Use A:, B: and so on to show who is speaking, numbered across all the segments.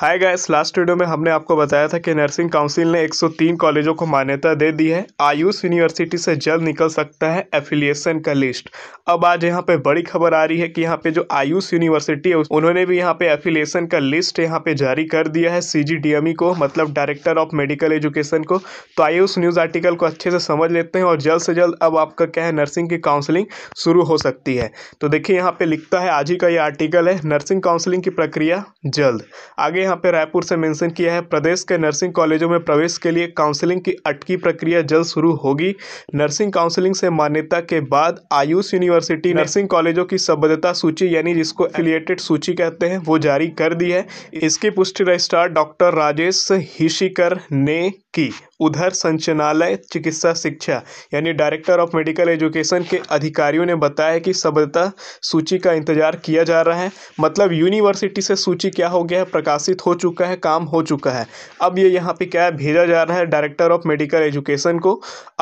A: hi guys last video में हमने आपको बताया था कि नर्सिंग काउंसिल ने 103 कॉलेजों को मान्यता दे दी है आयुष यूनिवर्सिटी से जल्द निकल सकता है एफिलिएशन का लिस्ट अब आज यहाँ पे बड़ी खबर आ रही है कि यहाँ पे जो आयुष यूनिवर्सिटी है उन्होंने भी यहाँ पे एफिलिएशन का लिस्ट यहाँ पे जारी कर दिया है सी e को मतलब डायरेक्टर ऑफ मेडिकल एजुकेशन को तो आयुष न्यूज़ आर्टिकल को अच्छे से समझ लेते हैं और जल्द से जल्द अब आपका क्या है नर्सिंग की काउंसलिंग शुरू हो सकती है तो देखिए यहाँ पर लिखता है आज ही का ये आर्टिकल है नर्सिंग काउंसिलिंग की प्रक्रिया जल्द आगे यहाँ पे रायपुर से मेंशन किया है प्रदेश के नर्सिंग कॉलेजों में प्रवेश के लिए काउंसलिंग की अटकी प्रक्रिया जल्द शुरू होगी नर्सिंग काउंसलिंग से मान्यता के बाद आयुष यूनिवर्सिटी नर्सिंग कॉलेजों की संबद्धता सूची यानी जिसको एफिलिएटेड सूची कहते हैं वो जारी कर दी है इसकी पुष्टि रजिस्ट्रार डॉक्टर राजेश हिशिकर ने की उधर संचनालय चिकित्सा शिक्षा यानी डायरेक्टर ऑफ मेडिकल एजुकेशन के अधिकारियों ने बताया कि सभ्यता सूची का इंतजार किया जा रहा है मतलब यूनिवर्सिटी से सूची क्या हो गया है प्रकाशित हो चुका है काम हो चुका है अब ये यहाँ पे क्या है भेजा जा रहा है डायरेक्टर ऑफ मेडिकल एजुकेशन को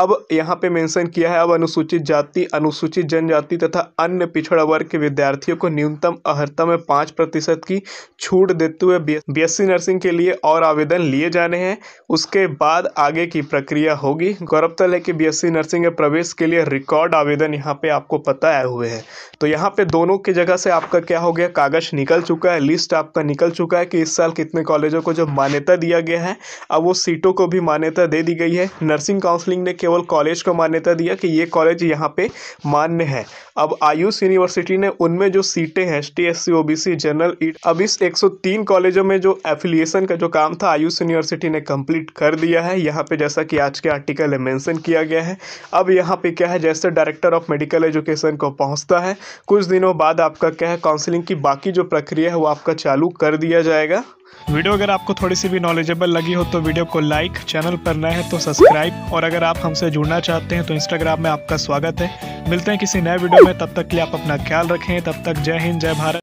A: अब यहाँ पे मेंशन किया है अब अनुसूचित जाति अनुसूचित जनजाति तथा अन्य पिछड़ा वर्ग के विद्यार्थियों को न्यूनतम अहर्ता में पाँच प्रतिशत की छूट देते हुए बी नर्सिंग के लिए और आवेदन लिए जाने हैं उसके बाद आगे की प्रक्रिया होगी गौरतलब तो है कि बीएससी नर्सिंग में प्रवेश के लिए रिकॉर्ड आवेदन यहाँ पे आपको पता आए हुए हैं तो यहाँ पे दोनों की जगह से आपका क्या हो गया कागज निकल चुका है लिस्ट आपका निकल चुका है कि इस साल कितने कॉलेजों को जो मान्यता दिया गया है अब वो सीटों को भी मान्यता दे दी गई है नर्सिंग काउंसिलिंग ने केवल कॉलेज को मान्यता दिया कि ये कॉलेज यहाँ पे मान्य है अब आयुष यूनिवर्सिटी ने उनमें जो सीटें हैं S T S C O B C general अब इस तीन कॉलेजों में जो एफिलिएशन का जो काम था आयुष यूनिवर्सिटी ने कंप्लीट कर दिया किया है यहाँ पे जैसा कि आज के आर्टिकल में मेंशन किया गया है अब यहाँ पे क्या है जैसे डायरेक्टर ऑफ मेडिकल एजुकेशन को पहुँचता है कुछ दिनों बाद आपका क्या है काउंसलिंग की बाकी जो प्रक्रिया है वो आपका चालू कर दिया जाएगा वीडियो अगर आपको थोड़ी सी भी नॉलेजेबल लगी हो तो वीडियो को लाइक चैनल पर नए हैं तो सब्सक्राइब और अगर आप हमसे जुड़ना चाहते हैं तो इंस्टाग्राम में आपका स्वागत है मिलते हैं किसी नए वीडियो में तब तक के लिए आप अपना ख्याल रखें तब तक जय हिंद जय भारत